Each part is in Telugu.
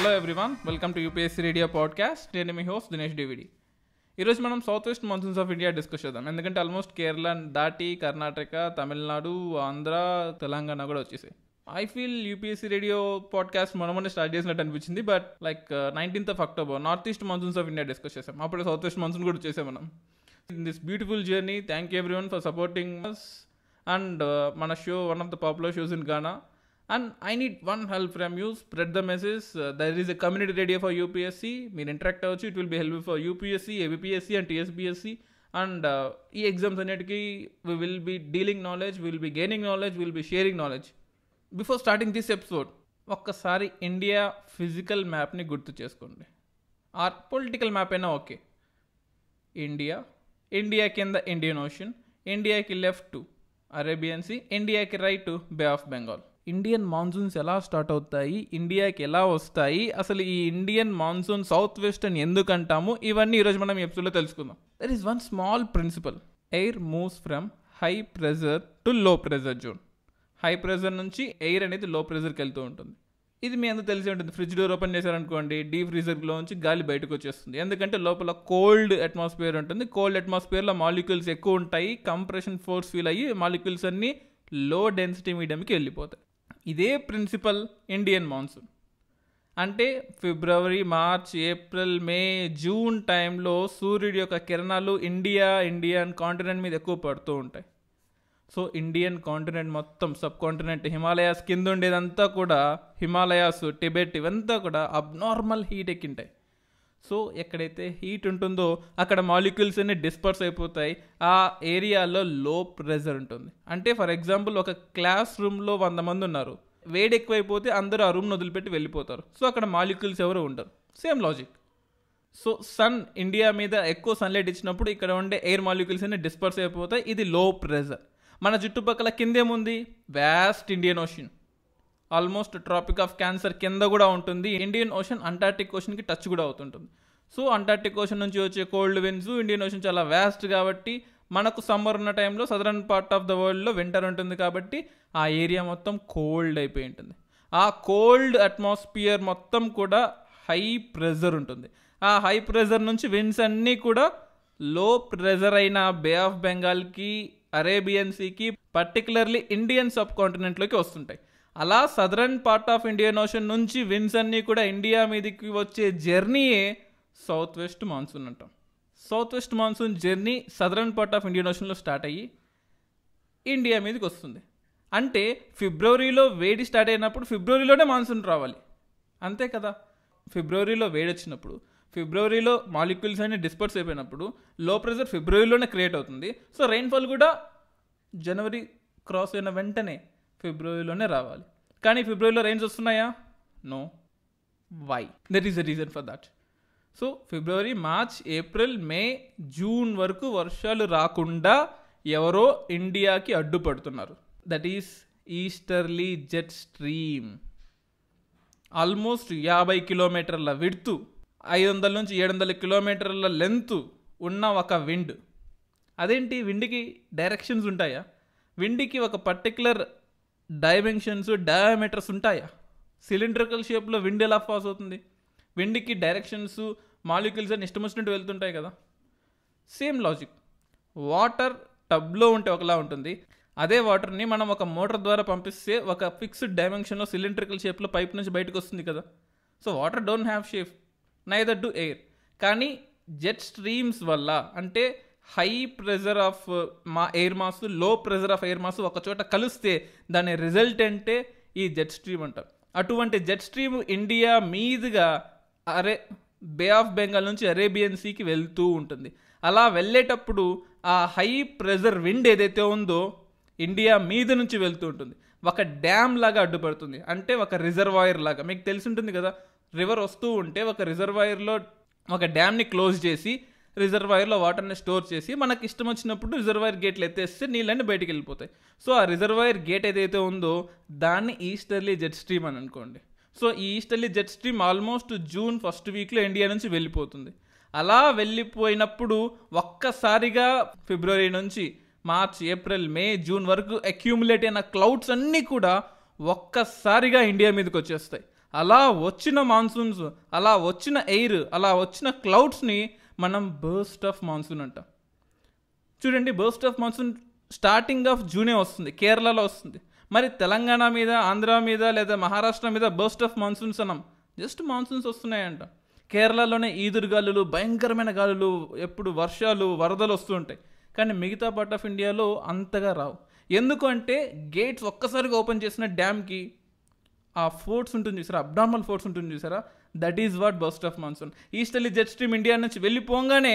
hello everyone welcome to UPSC radio podcast నేను మీ హోస్ట్ దినేష్ డివిడి ఈరోజు మనం south west monsoons of India discuss చేద్దాం ఎందుకంటే ఆల్మోస్ట్ కేరళ దాటి కర్ణాటక తమిళనాడు ఆంధ్ర తెలంగాణ కూడా వచ్చేసాయి I feel UPSC radio podcast మనమనే స్టార్ట్ చేసినట్టు అనిపించింది but like nineteenth of October north east monsoons of India discuss చేసాం అప్పుడే సౌత్ వెస్ట్ మాన్సూన్ కూడా చేసాం మనం in this beautiful journey thank you everyone for supporting and మన show one of the popular shows in Gaana and I need one help from you spread the message there is a community radio for UPSC మీరు ఇంటరాక్ట్ అవ్వచ్చు it will be help for UPSC APPSC and TSPSC and ఈ ఎగ్జామ్స్ అన్నిటికీ we will be dealing knowledge will be gaining knowledge will be sharing knowledge before starting this episode ఒక్కసారి ఇండియా ఫిజికల్ మ్యాప్ని గుర్తు చేసుకోండి ఆర్ పొలిటికల్ మ్యాప్ అయినా ఓకే ఇండియా ఇండియా కింద ఇండియన్ ఓషన్ ఇండియాకి లెఫ్ట్ అరేబియన్ సీ ఇండియాకి right Bay of Bengal Indian monsoons ఎలా స్టార్ట్ అవుతాయి ఇండియాకి ఎలా వస్తాయి అసలు ఈ ఇండియన్ మాన్సూన్ సౌత్ వెస్టర్న్ ఎందుకు అంటాము ఇవన్నీ ఈరోజు మనం ఎపిసోడ్లో తెలుసుకుందాం there is one small principle air moves from high pressure to low pressure zone high pressure నుంచి ఎయిర్ అనేది లో ప్రెజర్కి వెళ్తూ ఉంటుంది ఇది మీ అందరూ తెలిసి ఉంటుంది ఫ్రిడ్జ్ డోర్ ఓపెన్ చేశారనుకోండి డీప్ ఫ్రీజర్లో నుంచి గాలి బయటకు వచ్చేస్తుంది ఎందుకంటే లోపల కోల్డ్ అట్మాస్ఫియర్ ఉంటుంది కోల్డ్ అట్మాస్ఫియర్లో మాలిక్యూల్స్ ఎక్కువ ఉంటాయి కంప్రెషన్ ఫోర్స్ ఫీల్ అయ్యి మాలిక్యూల్స్ అన్నీ లో డెన్సిటీ మీడియంకి వెళ్ళిపోతాయి ఇదే ప్రిన్సిపల్ ఇండియన్ మాన్సూన్ అంటే February March April May June టైంలో సూర్యుడి యొక్క కిరణాలు ఇండియా ఇండియన్ కాంటినెంట్ మీద ఎక్కువ పడుతూ ఉంటాయి సో ఇండియన్ కాంటినెంట్ మొత్తం సబ్ కాంటినెంట్ హిమాలయాస్ కింద ఉండేదంతా కూడా హిమాలయాస్ టిబెట్ ఇవంతా కూడా అబ్నార్మల్ హీట్ ఎక్కింటాయి సో ఎక్కడైతే హీట్ ఉంటుందో అక్కడ మాలిక్యూల్స్ అన్ని డిస్పర్స్ అయిపోతాయి ఆ ఏరియాలో లో ప్రెజర్ ఉంటుంది అంటే ఫర్ ఎగ్జాంపుల్ ఒక క్లాస్ రూమ్లో వంద మంది ఉన్నారు వేడి ఎక్కువైపోతే అందరూ ఆ రూమ్ను వదిలిపెట్టి వెళ్ళిపోతారు సో అక్కడ మాలిక్యూల్స్ ఎవరు ఉండరు same logic so sun India మీద ఎక్కువ సన్లైట్ ఇచ్చినప్పుడు ఇక్కడ ఉండే ఎయిర్ మాలిక్యూల్స్ అన్ని డిస్పర్స్ అయిపోతాయి ఇది లో ప్రెజర్ మన చుట్టుపక్కల కిందేముంది vast Indian Ocean almost Tropic of Cancer కింద కూడా ఉంటుంది ఇండియన్ ఓషన్ అంటార్టిక్ ఓషన్కి టచ్ కూడా అవుతుంటుంది సో అంటార్టిక్ ఓషన్ నుంచి వచ్చే కోల్డ్ విన్స్ ఇండియన్ ఓషన్ చాలా వ్యాస్ట్ కాబట్టి మనకు సమ్మర్ ఉన్న టైంలో సదరన్ పార్ట్ ఆఫ్ ద వరల్డ్లో వింటర్ ఉంటుంది కాబట్టి ఆ ఏరియా మొత్తం కోల్డ్ అయిపోయి ఉంటుంది ఆ కోల్డ్ అట్మాస్ఫియర్ మొత్తం కూడా హై ప్రెజర్ ఉంటుంది ఆ హై ప్రెజర్ నుంచి విన్స్ అన్నీ కూడా లో ప్రెజర్ అయిన బే ఆఫ్ బెంగాల్కి అరేబియన్ సీకి పర్టికులర్లీ ఇండియన్ సబ్ కాంటినెంట్లోకి వస్తుంటాయి అలా southern part of Indian Ocean నుంచి విన్స్ అన్నీ కూడా ఇండియా మీదకి వచ్చే జర్నీయే సౌత్ వెస్ట్ మాన్సూన్ అంటాం south west monsoon journey southern part of Indian ఓషన్లో స్టార్ట్ అయ్యి ఇండియా మీదకి వస్తుంది అంటే ఫిబ్రవరిలో వేడి స్టార్ట్ అయినప్పుడు ఫిబ్రవరిలోనే మాన్సూన్ రావాలి అంతే కదా ఫిబ్రవరిలో వేడి వచ్చినప్పుడు ఫిబ్రవరిలో మాలిక్యూల్స్ అన్ని డిస్పర్స్ అయిపోయినప్పుడు లో ప్రెషర్ ఫిబ్రవరిలోనే క్రియేట్ అవుతుంది సో రెయిన్ఫాల్ కూడా జనవరి క్రాస్ అయిన వెంటనే ఫిబ్రవరిలోనే రావాలి కానీ ఫిబ్రవరిలో రైన్స్ వస్తున్నాయా no why that is the reason for that so February March April May June వరకు వర్షాలు రాకుండా ఎవరో ఇండియాకి అడ్డుపడుతున్నారు that is easterly jet stream almost యాభై కిలోమీటర్ల విడుతు ఐదు వందల నుంచి ఏడు వందల కిలోమీటర్ల లెంత్ ఉన్న ఒక విండ్ అదేంటి విండ్కి డైరెక్షన్స్ ఉంటాయా విండ్కి ఒక పర్టిక్యులర్ డైమెన్షన్స్ డయామీటర్స్ ఉంటాయా సిలిండ్రికల్ షేప్లో విండ్ ఎలా పాస్ అవుతుంది విండ్కి డైరెక్షన్స్ మాలిక్యూల్స్ అని ఇష్టం వచ్చినట్టు వెళ్తుంటాయి కదా సేమ్ లాజిక్ వాటర్ టబ్లో ఉంటే ఒకలా ఉంటుంది అదే వాటర్ని మనం ఒక మోటార్ ద్వారా పంపిస్తే ఒక ఫిక్స్డ్ డైమెన్షన్లో సిలిండ్రికల్ షేప్లో పైప్ నుంచి బయటకు వస్తుంది కదా so water don't have shape neither to air కానీ జెట్ స్ట్రీమ్స్ వల్ల అంటే హై ప్రెజర్ ఆఫ్ మా air mass low pressure of air mass ఒక చోట కలిస్తే దాని రిజల్ట్ అంటే ఈ జెట్ స్ట్రీమ్ అంటారు అటువంటి జెట్ స్ట్రీమ్ ఇండియా మీదుగా అరే బే ఆఫ్ బెంగాల్ నుంచి అరేబియన్ సీకి వెళ్తూ ఉంటుంది అలా వెళ్ళేటప్పుడు ఆ హై ప్రెజర్ విండ్ ఏదైతే ఉందో ఇండియా మీద నుంచి వెళ్తూ ఉంటుంది ఒక డ్యామ్ లాగా అడ్డుపడుతుంది అంటే ఒక రిజర్వాయర్ లాగా మీకు తెలిసి ఉంటుంది కదా రివర్ వస్తూ ఉంటే ఒక రిజర్వాయర్లో ఒక డ్యామ్ని క్లోజ్ చేసి రిజర్వాయర్లో వాటర్ని స్టోర్ చేసి మనకి ఇష్టం వచ్చినప్పుడు రిజర్వాయర్ గేట్లు ఎత్తేస్తే నీళ్ళన్నీ బయటికి వెళ్ళిపోతాయి సో ఆ రిజర్వాయర్ గేట్ ఏదైతే ఉందో దాన్ని ఈస్టర్లీ జెట్ స్ట్రీమ్ అని అనుకోండి సో ఈ easterly jet stream almost June first వీక్లో ఇండియా నుంచి వెళ్ళిపోతుంది అలా వెళ్ళిపోయినప్పుడు ఒక్కసారిగా ఫిబ్రవరి నుంచి మార్చ్ ఏప్రిల్ మే జూన్ వరకు అక్యూములేట్ అయిన క్లౌడ్స్ అన్నీ కూడా ఒక్కసారిగా ఇండియా మీదకి వచ్చేస్తాయి అలా వచ్చిన మాన్సూన్స్ అలా వచ్చిన ఎయిర్ అలా వచ్చిన క్లౌడ్స్ని మనం బర్స్ట్ ఆఫ్ మాన్సూన్ అంటాం చూడండి burst of monsoon starting of జూనే వస్తుంది కేరళలో వస్తుంది మరి తెలంగాణ మీద ఆంధ్ర మీద లేదా మహారాష్ట్ర మీద బర్స్ట్ ఆఫ్ మాన్సూన్స్ అన్నాం జస్ట్ మాన్సూన్స్ వస్తున్నాయంట కేరళలోనే ఈదురు గాలులు భయంకరమైన గాలులు ఎప్పుడు వర్షాలు వరదలు వస్తూ ఉంటాయి కానీ మిగతా పార్ట్ ఆఫ్ ఇండియాలో అంతగా రావు ఎందుకంటే గేట్స్ ఒక్కసారిగా ఓపెన్ చేసిన డ్యామ్కి ఆ ఫోర్ట్స్ ఉంటుంది చూసారా అబ్నార్మల్ ఫోర్ట్స్ ఉంటుంది చూసారా that is what burst of monsoon easterly jet stream India నుంచి వెళ్ళిపోగానే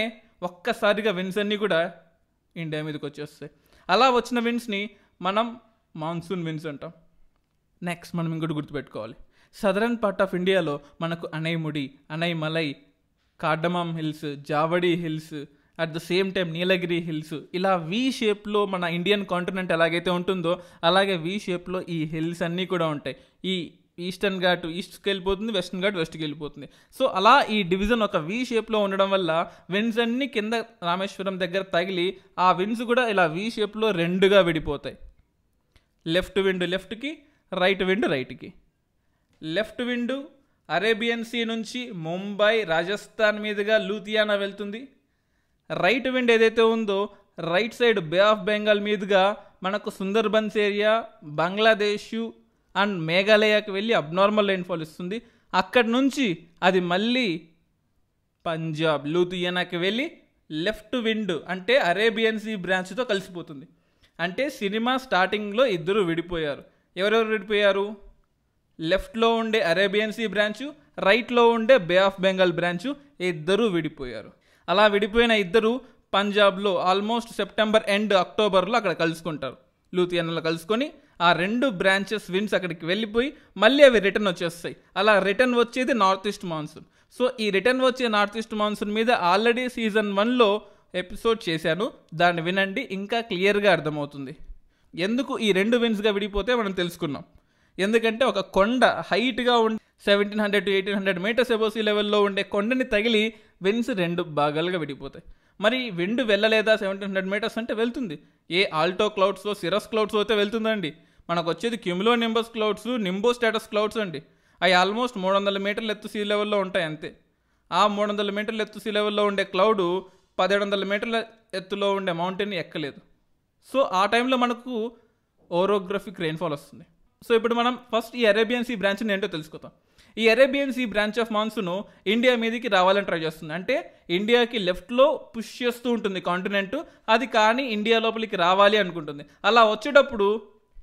ఒక్కసారిగా విన్స్ అన్నీ కూడా ఇండియా మీదకి వచ్చేస్తాయి అలా వచ్చిన విన్స్ని మనం మాన్సూన్ విన్స్ అంటాం నెక్స్ట్ మనం ఇంకోటి గుర్తుపెట్టుకోవాలి సదరన్ పార్ట్ ఆఫ్ ఇండియాలో మనకు Anaimudi Anamalai cardamom hills Javadi hills at the same time Nilgiri hills ఇలా వి షేప్లో మన ఇండియన్ కాంటినెంట్ ఎలాగైతే ఉంటుందో అలాగే వి షేప్లో ఈ హిల్స్ అన్నీ కూడా ఉంటాయి ఈ ఈస్టర్న్ ఘాట్ ఈస్ట్కి వెళ్ళిపోతుంది వెస్టర్న్ ఘాట్ వెస్ట్కి వెళ్ళిపోతుంది సో అలా ఈ డివిజన్ ఒక వి షేప్లో ఉండడం వల్ల విన్స్ అన్నీ కింద రామేశ్వరం దగ్గర తగిలి ఆ విన్స్ కూడా ఇలా వి షేప్లో రెండుగా విడిపోతాయి లెఫ్ట్ విండ్ లెఫ్ట్కి రైట్ విండ్ రైట్కి లెఫ్ట్ విండ్ అరేబియన్ సీ నుంచి ముంబై రాజస్థాన్ మీదుగా లూథియానా వెళ్తుంది రైట్ విండ్ ఏదైతే ఉందో right side Bay of Bengal మీదుగా మనకు సుందర్బన్స్ ఏరియా బంగ్లాదేశు అండ్ మేఘాలయాకి వెళ్ళి అబ్నార్మల్ రైన్ఫాల్ ఇస్తుంది అక్కడి నుంచి అది మళ్ళీ పంజాబ్ లూధియానాకి వెళ్ళి లెఫ్ట్ విండ్ అంటే అరేబియన్ సీ బ్రాంచ్తో కలిసిపోతుంది అంటే సినిమా స్టార్టింగ్లో ఇద్దరు విడిపోయారు ఎవరెవరు విడిపోయారు లెఫ్ట్లో ఉండే అరేబియన్ సీ బ్రాంచు రైట్లో ఉండే బే ఆఫ్ బెంగాల్ బ్రాంచు ఇద్దరూ విడిపోయారు అలా విడిపోయిన ఇద్దరు పంజాబ్లో ఆల్మోస్ట్ సెప్టెంబర్ ఎండ్ అక్టోబర్లో అక్కడ కలుసుకుంటారు లూథియన్లో కలుసుకొని ఆ రెండు బ్రాంచెస్ విండ్స్ అక్కడికి వెళ్ళిపోయి మళ్ళీ అవి రిటర్న్ వచ్చేస్తాయి అలా రిటర్న్ వచ్చేది నార్త్ ఈస్ట్ మాన్సూన్ సో ఈ రిటర్న్ వచ్చే నార్త్ ఈస్ట్ మాన్సూన్ మీద ఆల్రెడీ సీజన్ వన్లో ఎపిసోడ్ చేశాను దాన్ని వినండి ఇంకా క్లియర్గా అర్థమవుతుంది ఎందుకు ఈ రెండు విన్స్గా విడిపోతే మనం తెలుసుకున్నాం ఎందుకంటే ఒక కొండ హైట్గా ఉండి seventeen hundred to eighteen hundred meters above sea లెవెల్లో ఉండే కొండని తగిలి విన్స్ రెండు భాగాలుగా విడిపోతాయి మరి విండ్ వెళ్ళలేదా సెవెంటీన్ హండ్రెడ్ మీటర్స్ అంటే వెళ్తుంది ఏ ఆల్టో క్లౌడ్స్లో సిరస్ క్లౌడ్స్ అయితే వెళ్తుందండి మనకు వచ్చేది cumulonimbus clouds nimbostratus clouds అండి అవి ఆల్మోస్ట్ మూడు వందల మీటర్ల ఎత్తు సీ లెవెల్లో ఉంటాయి అంతే ఆ మూడు వందల మీటర్ల ఎత్తు సీ లెవెల్లో ఉండే క్లౌడ్ పదిహేడు వందల మీటర్ల ఎత్తులో ఉండే మౌంటైన్ ఎక్కలేదు సో ఆ టైంలో మనకు ఓరోగ్రఫిక్ రెయిన్ఫాల్ వస్తుంది సో ఇప్పుడు మనం ఫస్ట్ ఈ అరేబియన్ సీ బ్రాంచ్ని ఏంటో తెలుసుకుందాం ఈ Arabian Sea branch of monsoon India మీదకి రావాలని ట్రై చేస్తుంది అంటే ఇండియాకి లెఫ్ట్లో పుష్ చేస్తూ ఉంటుంది కాంటినెంట్ అది కానీ ఇండియా లోపలికి రావాలి అనుకుంటుంది అలా వచ్చేటప్పుడు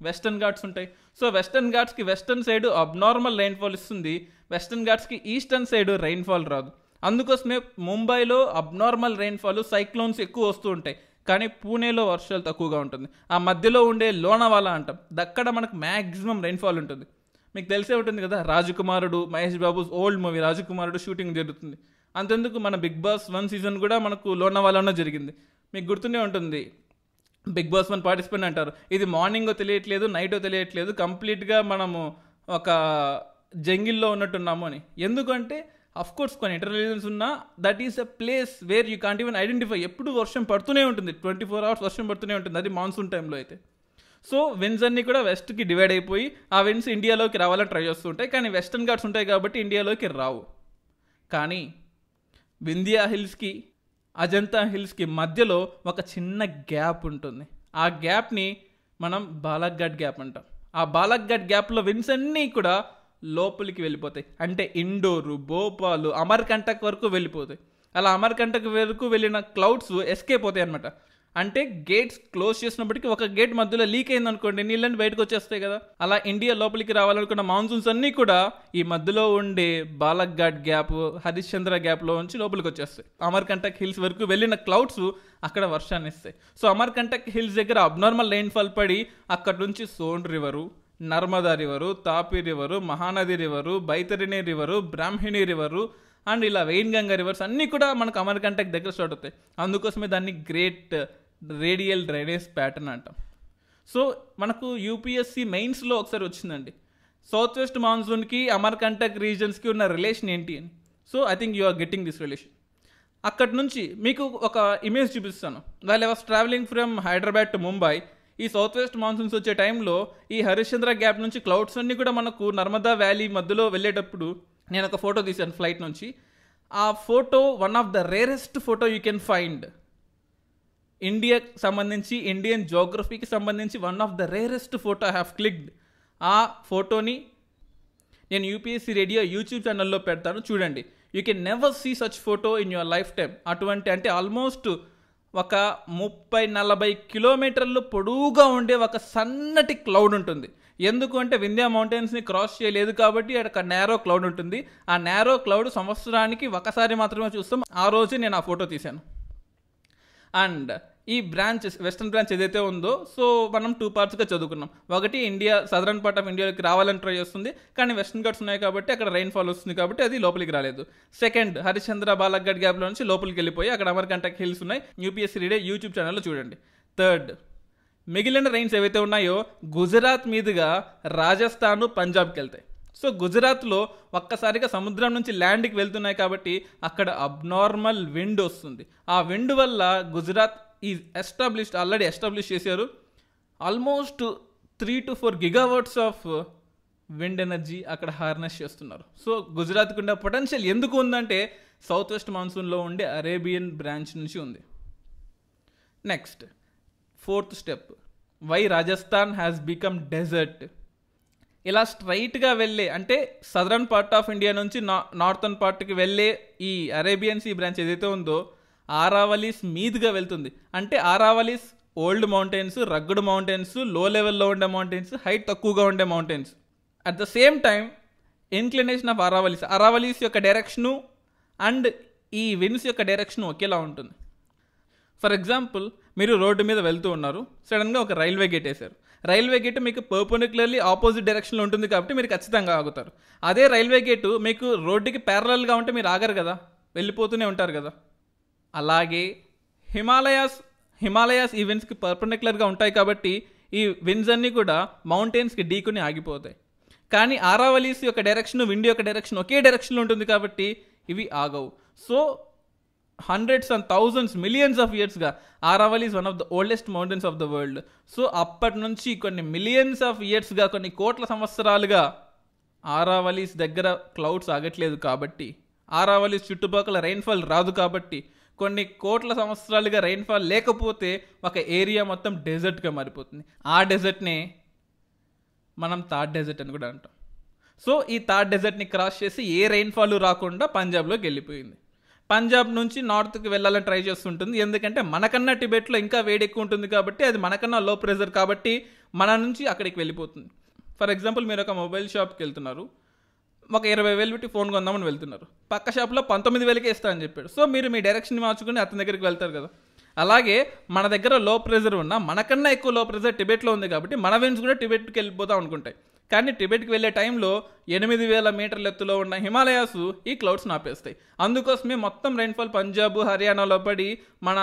వెస్టర్న్ ఘాట్స్ ఉంటాయి సో వెస్టర్న్ ఘాట్స్కి వెస్టర్న్ సైడ్ అబ్నార్మల్ రైన్ఫాల్ ఇస్తుంది వెస్టర్న్ ఘాట్స్కి ఈస్టర్న్ సైడ్ రైన్ఫాల్ రాదు అందుకోసమే ముంబైలో అబ్నార్మల్ రైన్ఫాల్ సైక్లోన్స్ ఎక్కువ వస్తూ ఉంటాయి కానీ పూణేలో వర్షాలు తక్కువగా ఉంటుంది ఆ మధ్యలో ఉండే లోనవాలా అంటాం దక్కడ మనకు మ్యాక్సిమం రైన్ఫాల్ ఉంటుంది మీకు తెలిసే ఉంటుంది కదా Rajakumarudu Mahesh Babu old movie Rajakumarudu shooting జరుగుతుంది అంతెందుకు మన బిగ్ బాస్ వన్ సీజన్ కూడా మనకు లోనావాలాలో జరిగింది మీకు గుర్తునే ఉంటుంది బిగ్ బాస్ వన్ పార్టిసిపెంట్ అంటారు ఇది మార్నింగో తెలియట్లేదు నైటో తెలియట్లేదు కంప్లీట్గా మనము ఒక జంగిల్లో ఉన్నట్టున్నాము అని ఎందుకంటే అఫ్ కోర్స్ కొన్ని ఇంటర్లీజెన్స్ ఉన్నా that is a place where you can't even identify ఎప్పుడు వర్షం పడుతూనే ఉంటుంది ట్వంటీ ఫోర్ అవర్స్ వర్షం పడుతూనే ఉంటుంది అది మాన్సూన్ టైంలో అయితే సో విన్స్ అన్నీ కూడా వెస్ట్కి డివైడ్ అయిపోయి ఆ విన్స్ ఇండియాలోకి రావాలని ట్రై చేస్తుంటాయి కానీ వెస్టర్న్ గార్డ్స్ ఉంటాయి కాబట్టి ఇండియాలోకి రావు కానీ వింధ్యా హిల్స్కి అజంతా హిల్స్కి మధ్యలో ఒక చిన్న గ్యాప్ ఉంటుంది ఆ గ్యాప్ని మనం బాలక్ఘాట్ గ్యాప్ అంటాం ఆ బాలక్ఘాట్ గ్యాప్లో విన్స్ అన్నీ కూడా లోపలికి వెళ్ళిపోతాయి అంటే ఇండోరు భోపాలు అమర్కంటక్ వరకు వెళ్ళిపోతాయి అలా అమర్కంటక్ వరకు వెళ్ళిన క్లౌడ్స్ ఎస్కేప్ అవుతాయి అనమాట అంటే గేట్స్ క్లోజ్ చేసినప్పటికీ ఒక గేట్ మధ్యలో లీక్ అయింది అనుకోండి నీళ్ళని బయటకు వచ్చేస్తాయి కదా అలా ఇండియా లోపలికి రావాలనుకున్న మాన్సూన్స్ అన్నీ కూడా ఈ మధ్యలో ఉండే బాలక్ ఘాట్ గ్యాప్ హరిశ్చంద్ర గ్యాప్లో నుంచి లోపలికి వచ్చేస్తాయి అమర్కంటక్ హిల్స్ వరకు వెళ్ళిన క్లౌడ్స్ అక్కడ వర్షాన్ని ఇస్తాయి సో అమర్కంటక్ హిల్స్ దగ్గర అబ్నార్మల్ ఫాల్ పడి అక్కడ నుంచి Son river Narmada river Tapi river Mahanadi river Baitarani river Brahmani river and ఇలా వెయిన్ గంగా రివర్స్ అన్నీ కూడా మనకు అమర్కంటక్ దగ్గర స్టార్ట్ అవుతాయి అందుకోసమే దాన్ని గ్రేట్ రేడియల్ డ్రైనేజ్ ప్యాటర్న్ అంట సో మనకు యూపీఎస్సీ మెయిన్స్లో ఒకసారి వచ్చిందండి సౌత్ వెస్ట్ మాన్సూన్కి అమర్కంటక్ రీజన్స్కి ఉన్న రిలేషన్ ఏంటి అని so I think you are getting this relation అక్కడి నుంచి మీకు ఒక ఇమేజ్ చూపిస్తాను వాళ్ళు was travelling from Hyderabad to Mumbai ఈ సౌత్ వెస్ట్ మాన్సూన్స్ వచ్చే టైంలో ఈ హరిశ్చంద్ర గ్యాప్ నుంచి క్లౌడ్స్ అన్నీ కూడా మనకు నర్మదా వ్యాలీ మధ్యలో వెళ్ళేటప్పుడు నేను ఒక ఫోటో తీశాను ఫ్లైట్ నుంచి ఆ photo one of the rarest photo you can find ఇండియాకి సంబంధించి ఇండియన్ జోగ్రఫీకి సంబంధించి one of the rarest photo have clicked ఆ ఫోటోని నేను యూపీఎస్సీ రేడియో యూట్యూబ్ ఛానల్లో పెడతాను చూడండి you can never see such photo in your life time అటువంటి అంటే ఆల్మోస్ట్ ఒక ముప్పై నలభై కిలోమీటర్లు పొడువుగా ఉండే ఒక సన్నటి క్లౌడ్ ఉంటుంది ఎందుకు అంటే వింధ్యా మౌంటైన్స్ని క్రాస్ చేయలేదు కాబట్టి అక్కడ నేరో క్లౌడ్ ఉంటుంది ఆ నేరో క్లౌడ్ సంవత్సరానికి ఒకసారి మాత్రమే చూస్తాం ఆ రోజు నేను ఆ ఫోటో తీశాను అండ్ ఈ బ్రాంచ్ వెస్ట్రన్ బ్రాంచ్ ఏదైతే ఉందో సో మనం టూ పార్ట్స్గా చదువుకున్నాం ఒకటి ఇండియా సదరన్ పార్ట్ ఆఫ్ ఇండియాలోకి రావాలని ట్రై చేస్తుంది కానీ వెస్ట్రన్ ఘాట్స్ ఉన్నాయి కాబట్టి అక్కడ రైన్ ఫాల్ వస్తుంది కాబట్టి అది లోపలికి రాలేదు సెకండ్ హరిశ్చంద్ర బాలగఢ్ గ్యాప్లో నుంచి లోపలికి వెళ్ళిపోయి అక్కడ అమర్కంటక్ హిల్స్ ఉన్నాయి యూపీఎస్సీ రీడే యూట్యూబ్ ఛానల్లో చూడండి థర్డ్ మిగిలిన రైన్స్ ఏవైతే ఉన్నాయో గుజరాత్ మీదుగా రాజస్థాన్ పంజాబ్కి వెళ్తాయి సో గుజరాత్లో ఒక్కసారిగా సముద్రం నుంచి ల్యాండ్కి వెళ్తున్నాయి కాబట్టి అక్కడ అబ్నార్మల్ విండ్ వస్తుంది ఆ విండ్ వల్ల గుజరాత్ ఈ ఎస్టాబ్లిష్డ్ ఆల్రెడీ ఎస్టాబ్లిష్ చేశారు almost three to four gigawatts of wind energy అక్కడ హార్నెస్ చేస్తున్నారు సో గుజరాత్కి ఉండే పొటెన్షియల్ ఎందుకు ఉందంటే సౌత్ వెస్ట్ మాన్సూన్లో ఉండే అరేబియన్ బ్రాంచ్ నుంచి ఉంది next fourth step why Rajasthan has become desert ఇలా స్ట్రైట్గా వెళ్ళే అంటే సదరన్ పార్ట్ ఆఫ్ ఇండియా నుంచి నా నార్థన్ పార్ట్కి వెళ్ళే ఈ అరేబియన్ సీ బ్రాంచ్ ఏదైతే ఉందో ఆరావలీస్ మీదుగా వెళ్తుంది అంటే Aravallis old mountains rugged mountains low లెవెల్లో ఉండే మౌంటైన్స్ హైట్ తక్కువగా ఉండే mountains at the same time inclination of Aravallis Aravallis యొక్క డైరెక్షను అండ్ ఈ విన్స్ యొక్క డైరెక్షన్ ఒకేలా ఉంటుంది ఫర్ ఎగ్జాంపుల్ మీరు రోడ్డు మీద వెళ్తూ ఉన్నారు సడన్గా ఒక రైల్వే గేట్ వేశారు రైల్వే గేట్ మీకు పర్పనిక్యులర్లీ ఆపోజిట్ డైరెక్షన్లో ఉంటుంది కాబట్టి మీరు ఖచ్చితంగా ఆగుతారు అదే రైల్వే గేటు మీకు రోడ్డుకి ప్యారలల్గా ఉంటే మీరు ఆగరు కదా వెళ్ళిపోతూనే ఉంటారు కదా అలాగే హిమాలయాస్ హిమాలయాస్ ఈ విండ్స్కి ఉంటాయి కాబట్టి ఈ విన్స్ అన్నీ కూడా మౌంటైన్స్కి ఢీకుని ఆగిపోతాయి కానీ ఆరావలీస్ యొక్క డైరెక్షన్ విండ్ యొక్క డైరెక్షన్ ఒకే డైరెక్షన్లో ఉంటుంది కాబట్టి ఇవి ఆగవు so hundreds and thousands millions of ఇయర్స్గా Aravalli is one of the oldest mountains of the world so అప్పటి నుంచి కొన్ని మిలియన్స్ ఆఫ్ ఇయర్స్గా కొన్ని కోట్ల సంవత్సరాలుగా ఆరావలీస్ దగ్గర క్లౌడ్స్ ఆగట్లేదు కాబట్టి ఆరావలీస్ చుట్టుపక్కల రెయిన్ఫాల్ రాదు కాబట్టి కొన్ని కోట్ల సంవత్సరాలుగా రెయిన్ఫాల్ లేకపోతే ఒక ఏరియా మొత్తం డెజర్ట్గా మారిపోతుంది ఆ డెజర్ట్ని మనం థర్డ్ డెజర్ట్ అని కూడా అంటాం సో ఈ థర్డ్ డెజర్ట్ని క్రాస్ చేసి ఏ రెయిన్ఫాల్ రాకుండా పంజాబ్లోకి వెళ్ళిపోయింది పంజాబ్ నుంచి నార్త్కి వెళ్ళాలని ట్రై చేస్తుంటుంది ఎందుకంటే మనకన్నా టిబెట్లో ఇంకా వేడి ఎక్కువ ఉంటుంది కాబట్టి అది మనకన్నా లో ప్రెషర్ కాబట్టి మన నుంచి అక్కడికి వెళ్ళిపోతుంది ఫర్ ఎగ్జాంపుల్ మీరు ఒక మొబైల్ షాప్కి వెళ్తున్నారు ఒక ఇరవై వేలు పెట్టి ఫోన్ కొందామని వెళ్తున్నారు పక్క షాప్లో పంతొమ్మిది వేలకే ఇస్తా అని చెప్పాడు సో మీరు మీ డైరెక్షన్ మార్చుకుని అతని దగ్గరికి వెళ్తారు కదా అలాగే మన దగ్గర లో ప్రెజర్ ఉన్న మనకన్నా ఎక్కువ లో ప్రెజర్ టిబెట్లో ఉంది కాబట్టి మన వెన్స్ కూడా టిబెట్కి వెళ్ళిపోతాం అనుకుంటాయి కానీ టిబెట్కి వెళ్ళే టైంలో ఎనిమిది వేల మీటర్ల ఎత్తులో ఉన్న హిమాలయాస్ ఈ క్లౌడ్స్ నాపేస్తాయి అందుకోసమే మొత్తం రైన్ఫాల్ పంజాబ్ హర్యానాలో పడి మన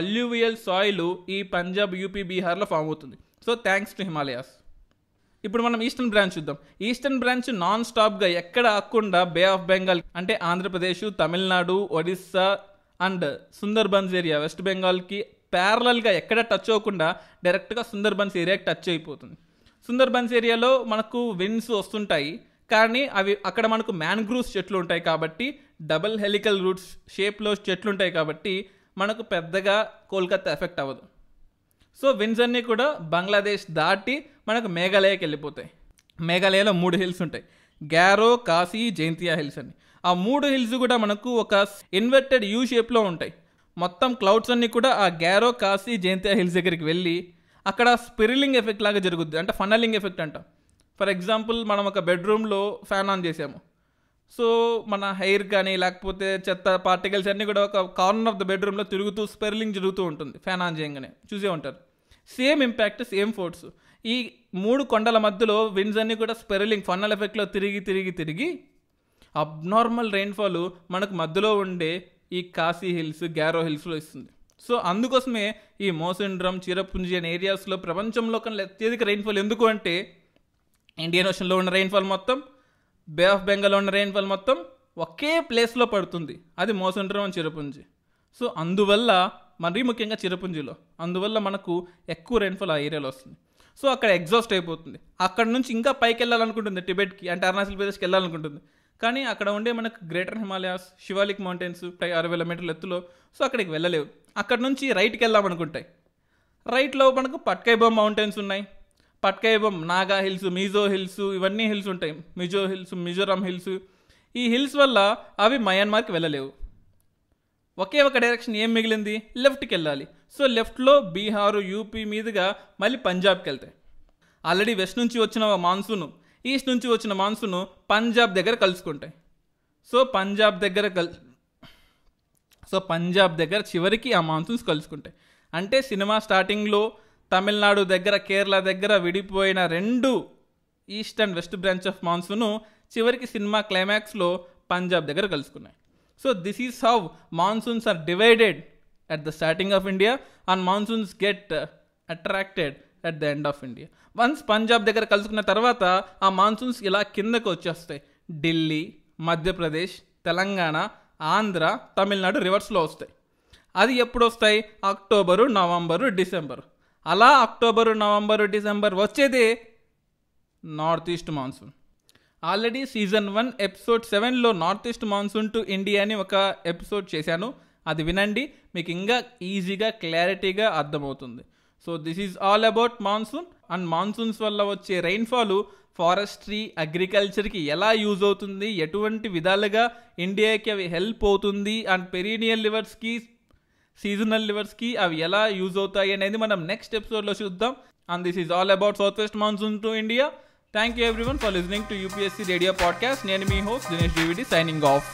అల్యూవియల్ సాయిల్ ఈ పంజాబ్ యూపీ బీహార్లో ఫామ్ అవుతుంది సో థ్యాంక్స్ టు హిమాలయాస్ ఇప్పుడు మనం ఈస్టర్న్ బ్రాంచ్ చూద్దాం ఈస్టర్న్ బ్రాంచ్ నాన్ స్టాప్గా ఎక్కడ ఆకుండా బే ఆఫ్ బెంగాల్ అంటే Andhra Pradesh Tamil Nadu Odisha and Sundarbans area west బెంగాల్కి ప్యారలల్గా ఎక్కడ టచ్ అవ్వకుండా డైరెక్ట్గా సుందర్బన్స్ ఏరియాకి టచ్ అయిపోతుంది సుందర్బన్స్ ఏరియాలో మనకు విన్స్ వస్తుంటాయి కానీ అవి అక్కడ మనకు మ్యాన్గ్రూవ్స్ చెట్లు ఉంటాయి కాబట్టి డబుల్ హెలికల్ రూట్స్ షేప్లో చెట్లు ఉంటాయి కాబట్టి మనకు పెద్దగా కోల్కత్తా ఎఫెక్ట్ అవ్వదు సో విన్స్ అన్నీ కూడా బంగ్లాదేశ్ దాటి మనకు మేఘాలయకి వెళ్ళిపోతాయి మేఘాలయలో మూడు హిల్స్ ఉంటాయి గ్యారో కాశీ జైంతియా హిల్స్ అని ఆ మూడు హిల్స్ కూడా మనకు ఒక ఇన్వర్టెడ్ యూ షేప్లో ఉంటాయి మొత్తం క్లౌడ్స్ అన్నీ కూడా ఆ గ్యారో కాశీ జైంతియా హిల్స్ దగ్గరికి వెళ్ళి అక్కడ స్పిరిలింగ్ ఎఫెక్ట్ లాగా జరుగుద్ది అంటే ఫనలింగ్ ఎఫెక్ట్ అంట ఫర్ ఎగ్జాంపుల్ మనం ఒక బెడ్రూమ్లో ఫ్యాన్ ఆన్ చేసాము సో మన హెయిర్ కానీ లేకపోతే చెత్త పార్టికల్స్ అన్నీ కూడా ఒక కార్నర్ ఆఫ్ ద బెడ్రూమ్లో తిరుగుతూ స్పెరిలింగ్ జరుగుతూ ఉంటుంది ఫ్యాన్ ఆన్ చేయగానే చూసే ఉంటారు సేమ్ ఇంపాక్ట్ సేమ్ ఫోర్స్ ఈ మూడు కొండల మధ్యలో విండ్స్ అన్నీ కూడా స్పెరలింగ్ ఫన్నల్ ఎఫెక్ట్లో తిరిగి తిరిగి తిరిగి అబ్నార్మల్ రెయిన్ఫాల్ మనకు మధ్యలో ఉండే ఈ కాశీ హిల్స్ గ్యారో హిల్స్లో ఇస్తుంది సో అందుకోసమే ఈ మోసిండ్రమ్ చిరపుంజి అనే ఏరియాస్లో ప్రపంచంలో కన్నా అత్యధిక రెయిన్ఫాల్ ఎందుకు అంటే ఇండియన్ ఓషన్లో ఉన్న రెయిన్ఫాల్ మొత్తం బే ఆఫ్ బెంగాల్లో ఉన్న రెయిన్ఫాల్ మొత్తం ఒకే ప్లేస్లో పడుతుంది అది మోసిండ్రమ్ చిరపుంజి సో అందువల్ల మరీ ముఖ్యంగా చిరపుంజిలో అందువల్ల మనకు ఎక్కువ రెయిన్ఫాల్ ఆ ఏరియాలో వస్తుంది సో అక్కడ ఎగ్జాస్ట్ అయిపోతుంది అక్కడ నుంచి ఇంకా పైకి వెళ్ళాలనుకుంటుంది టిబెట్కి అంటే అరుణాచల్ ప్రదేశ్కి వెళ్ళాలనుకుంటుంది కానీ అక్కడ ఉండే మనకు గ్రేటర్ హిమాలయాస్ శివాలిక్ మౌంటైన్స్ ఆరు వేల మీటర్ల ఎత్తులో సో అక్కడికి వెళ్ళలేవు అక్కడ నుంచి రైట్కి వెళ్దాం అనుకుంటాయి రైట్లో మనకు పట్కైబోమ్ మౌంటైన్స్ ఉన్నాయి పట్కైబోమ్ నాగా హిల్స్ మిజో హిల్స్ ఇవన్నీ హిల్స్ ఉంటాయి మిజో హిల్స్ మిజోరాం హిల్స్ ఈ హిల్స్ వల్ల అవి మయన్మార్కి వెళ్ళలేవు ఒకే ఒక డైరెక్షన్ ఏం మిగిలింది లెఫ్ట్కి వెళ్ళాలి సో లెఫ్ట్లో బీహారు యూపీ మీదుగా మళ్ళీ పంజాబ్కి వెళ్తాయి ఆల్రెడీ వెస్ట్ నుంచి వచ్చిన మాన్సూను ఈస్ట్ నుంచి వచ్చిన మాన్సూను పంజాబ్ దగ్గర కలుసుకుంటాయి సో పంజాబ్ దగ్గర కల్ సో పంజాబ్ దగ్గర చివరికి ఆ మాన్సూన్స్ కలుసుకుంటాయి అంటే సినిమా స్టార్టింగ్లో తమిళనాడు దగ్గర కేరళ దగ్గర విడిపోయిన రెండు east and west branch of monsoon చివరికి సినిమా క్లైమాక్స్లో పంజాబ్ దగ్గర కలుసుకున్నాయి so this is how monsoons are divided at the starting of India and monsoons get attracted attracted at the end of India once Punjab దగ్గర కలుసుకున్న తర్వాత ఆ మాన్సూన్స్ ఇలా కిందకు వచ్చేస్తాయి ఢిల్లీ మధ్యప్రదేశ్ తెలంగాణ ఆంధ్ర తమిళనాడు రివర్స్లో వస్తాయి అది ఎప్పుడు వస్తాయి అక్టోబరు నవంబరు డిసెంబర్ అలా అక్టోబరు నవంబరు డిసెంబర్ వచ్చేది north east monsoon already season one episode సెవెన్లో north east monsoon to India అని ఒక ఎపిసోడ్ చేశాను అది వినండి మీకు ఇంకా ఈజీగా క్లారిటీగా అర్థమవుతుంది so this is all about monsoon and monsoons వల్ల వచ్చే రెయిన్ఫాల్ ఫారెస్ట్రీ అగ్రికల్చర్కి ఎలా యూజ్ అవుతుంది ఎటువంటి విధాలుగా ఇండియాకి అవి హెల్ప్ అవుతుంది అండ్ పెరీనియల్ లివర్స్కి సీజనల్ లివర్స్కి అవి ఎలా యూజ్ అవుతాయి అనేది మనం నెక్స్ట్ ఎపిసోడ్లో చూద్దాం and this is all about south west monsoon to India thank you everyone for listening to UPSC radio podcast నేను మీ హోస్ట్ దినేష్ డివిడి సైనింగ్ ఆఫ్